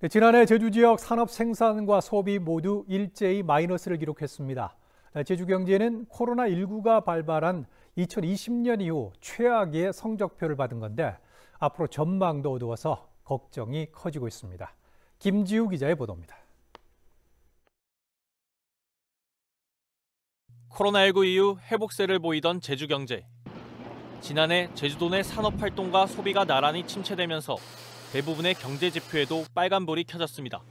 네, 지난해 제주 지역 산업 생산과 소비 모두 일제히 마이너스를 기록했습니다. 네, 제주 경제는 코로나19가 발발한 2020년 이후 최악의 성적표를 받은 건데 앞으로 전망도 어두워서 걱정이 커지고 있습니다. 김지우 기자의 보도입니다. 코로나19 이후 회복세를 보이던 제주 경제. 지난해 제주도 내 산업 활동과 소비가 나란히 침체되면서 대부분의 경제 지표에도 빨간불이 켜졌습니다.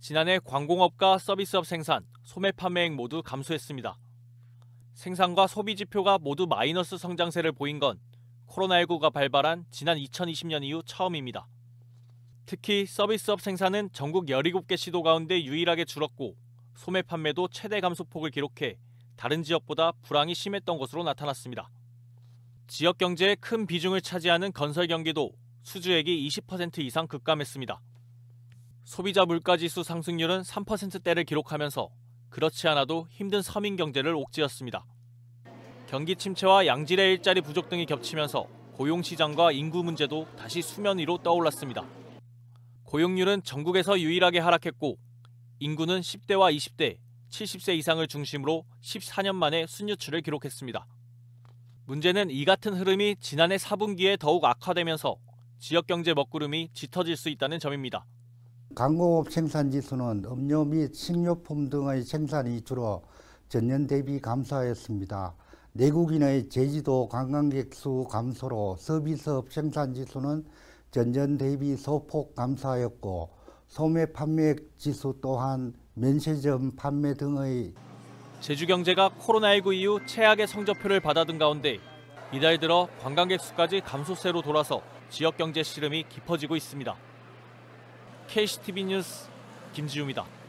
지난해 광공업과 서비스업 생산, 소매 판매액 모두 감소했습니다. 생산과 소비 지표가 모두 마이너스 성장세를 보인 건 코로나19가 발발한 지난 2020년 이후 처음입니다. 특히 서비스업 생산은 전국 17개 시도 가운데 유일하게 줄었고 소매 판매도 최대 감소폭을 기록해 다른 지역보다 불황이 심했던 것으로 나타났습니다. 지역 경제에큰 비중을 차지하는 건설 경기도 수주액이 20% 이상 급감했습니다. 소비자 물가지수 상승률은 3%대를 기록하면서 그렇지 않아도 힘든 서민 경제를 옥죄었습니다. 경기 침체와 양질의 일자리 부족 등이 겹치면서 고용 시장과 인구 문제도 다시 수면 위로 떠올랐습니다. 고용률은 전국에서 유일하게 하락했고 인구는 10대와 20대, 70세 이상을 중심으로 14년 만에 순유출을 기록했습니다. 문제는 이 같은 흐름이 지난해 4분기에 더욱 악화되면서 지역 경제 먹구름이 짙어질 수 있다는 점입니다. 강공업 생산 지수는 음료 및 식료품 등의 생산이 주로 전년 대비 감소하였습니다. 내국인의 제주도 관광객 수 감소로 서비스업 생산 지수는 전년 대비 소폭 감소하였고 소매 판매 지수 또한 면세점 판매 등의 제주 경제가 코로나19 이후 최악의 성적표를 받아든 가운데 이달 들어 관광객 수까지 감소세로 돌아서 지역 경제 시름이 깊어지고 있습니다. KCTV 뉴스 김지우입니다.